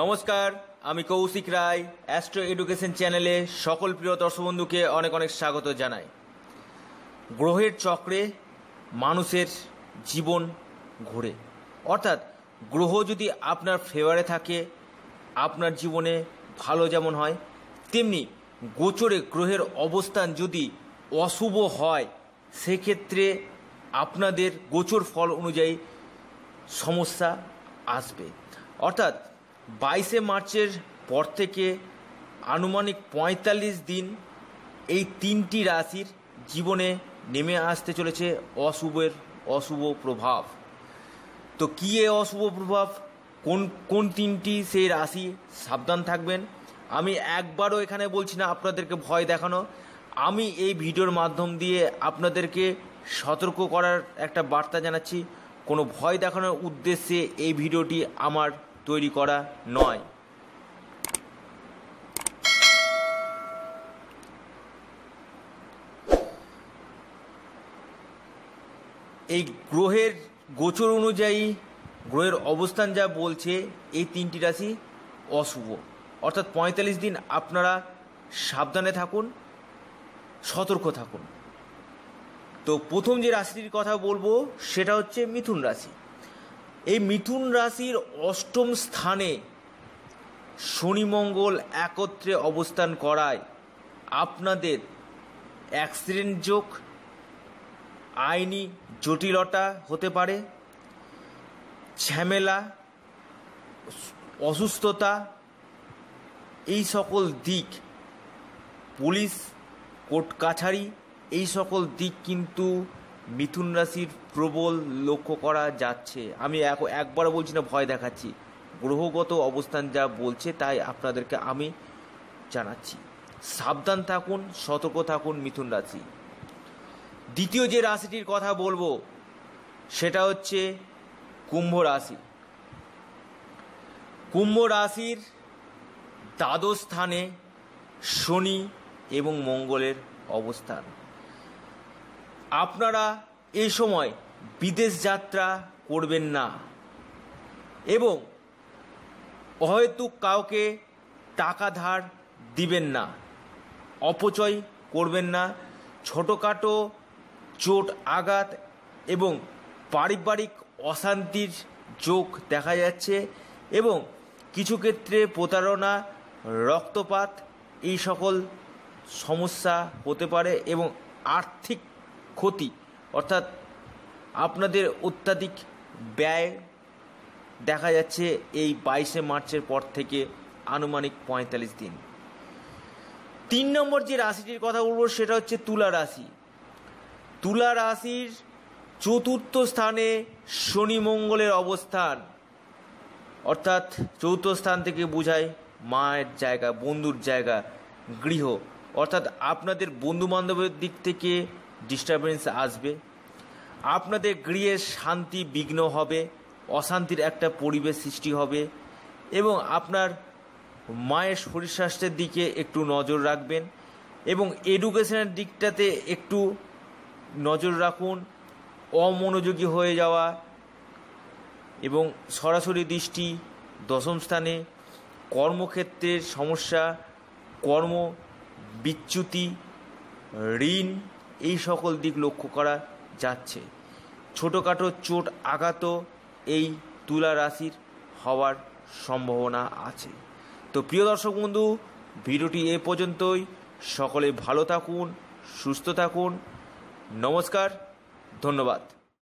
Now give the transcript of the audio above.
নমস্কার আমি কৌশিক রায় astro education চ্যানেলে সকল প্রিয় দর্শক বন্ধুকে অনেক অনেক স্বাগত জানাই গ্রহের চক্রে মানুষের জীবন ঘোরে অর্থাৎ গ্রহ যদি আপনার ফেভারে থাকে আপনার জীবনে ভালো যেমন হয় তেমনি গোচরে গ্রহের অবস্থান যদি অশুভ হয় সেক্ষেত্রে আপনাদের গোচর ফল অনুযায়ী সমস্যা আসবে অর্থাৎ বাইশে মার্চের পর থেকে আনুমানিক পঁয়তাল্লিশ দিন এই তিনটি রাশির জীবনে নেমে আসতে চলেছে অশুভের অশুভ প্রভাব তো কী এ অশুভ প্রভাব কোন কোন তিনটি সেই রাশি সাবধান থাকবেন আমি একবারও এখানে বলছি না আপনাদেরকে ভয় দেখানো আমি এই ভিডিওর মাধ্যম দিয়ে আপনাদেরকে সতর্ক করার একটা বার্তা জানাচ্ছি কোনো ভয় দেখানোর উদ্দেশ্যে এই ভিডিওটি আমার তৈরি করা নয় এই গ্রহের গোচর অনুযায়ী গ্রহের অবস্থান যা বলছে এই তিনটি রাশি অশুভ অর্থাৎ পঁয়তাল্লিশ দিন আপনারা সাবধানে থাকুন সতর্ক থাকুন তো প্রথম যে রাশিটির কথা বলবো সেটা হচ্ছে মিথুন রাশি এই মিথুন রাশির অষ্টম স্থানে শনিমঙ্গল একত্রে অবস্থান করায় আপনাদের অ্যাক্সিডেন্ট যোগ আইনি জটিলতা হতে পারে ঝামেলা অসুস্থতা এই সকল দিক পুলিশ কোর্ট কাছারি এই সকল দিক কিন্তু মিথুন রাশির প্রবল লক্ষ্য করা যাচ্ছে আমি একবার বলছি না ভয় দেখাচ্ছি গ্রহগত অবস্থান যা বলছে তাই আপনাদেরকে আমি জানাচ্ছি সাবধান থাকুন সতর্ক থাকুন মিথুন রাশি দ্বিতীয় যে রাশিটির কথা বলবো সেটা হচ্ছে কুম্ভ রাশি কুম্ভ রাশির দ্বাদশ স্থানে শনি এবং মঙ্গলের অবস্থান আপনারা এই সময় বিদেশ যাত্রা করবেন না এবং হয়তো কাউকে টাকা ধার দিবেন না অপচয় করবেন না ছোটোখাটো চোট আঘাত এবং পারিবারিক অশান্তির যোগ দেখা যাচ্ছে এবং কিছু ক্ষেত্রে প্রতারণা রক্তপাত এই সকল সমস্যা হতে পারে এবং আর্থিক ক্ষতি অর্থাৎ আপনাদের অত্যাধিক ব্যয় দেখা যাচ্ছে এই বাইশে মার্চের পর থেকে আনুমানিক পঁয়তাল্লিশ দিন তিন নম্বর যে রাশিটির কথা বলবো সেটা হচ্ছে তুলা রাশি তুলা রাশির চতুর্থ স্থানে শনি মঙ্গলের অবস্থান অর্থাৎ চতুর্থ স্থান থেকে বোঝায় মায়ের জায়গা বন্ধুর জায়গা গৃহ অর্থাৎ আপনাদের বন্ধু বান্ধবের দিক থেকে ডিস্টারবেন্স আসবে আপনাদের গৃহে শান্তি বিঘ্ন হবে অশান্তির একটা পরিবেশ সৃষ্টি হবে এবং আপনার মায়ের শরীর স্বাস্থ্যের দিকে একটু নজর রাখবেন এবং এডুকেশনের দিকটাতে একটু নজর রাখুন অমনোযোগী হয়ে যাওয়া এবং সরাসরি দৃষ্টি দশম স্থানে কর্মক্ষেত্রের সমস্যা কর্ম বিচ্যুতি ঋণ এই সকল দিক লক্ষ্য করা যাচ্ছে ছোটোখাটো চোট আঘাত এই তুলা রাশির হওয়ার সম্ভাবনা আছে তো প্রিয় দর্শক বন্ধু ভিডিওটি এ পর্যন্তই সকলে ভালো থাকুন সুস্থ থাকুন নমস্কার ধন্যবাদ